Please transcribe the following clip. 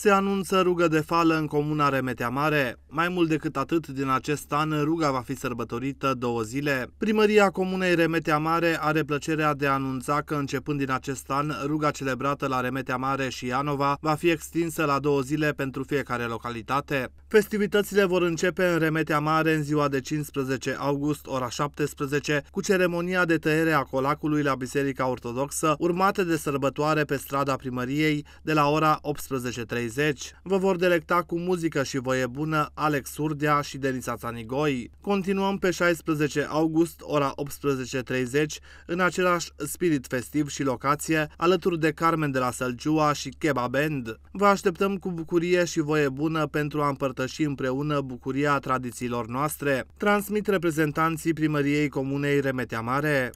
Se anunță rugă de fală în comuna Remetea Mare. Mai mult decât atât, din acest an, ruga va fi sărbătorită două zile. Primăria comunei Remetea Mare are plăcerea de a anunța că, începând din acest an, ruga celebrată la Remetea Mare și Ianova va fi extinsă la două zile pentru fiecare localitate. Festivitățile vor începe în Remetea Mare în ziua de 15 august, ora 17, cu ceremonia de tăiere a colacului la Biserica Ortodoxă, urmate de sărbătoare pe strada primăriei de la ora 18.30. 60. Vă vor delecta cu muzică și voie bună Alex Surdea și Denisa Țanigoi. Continuăm pe 16 august, ora 18.30, în același spirit festiv și locație, alături de Carmen de la Sălciua și Keba Band. Vă așteptăm cu bucurie și voie bună pentru a împărtăși împreună bucuria tradițiilor noastre. Transmit reprezentanții primăriei Comunei Remetea Mare.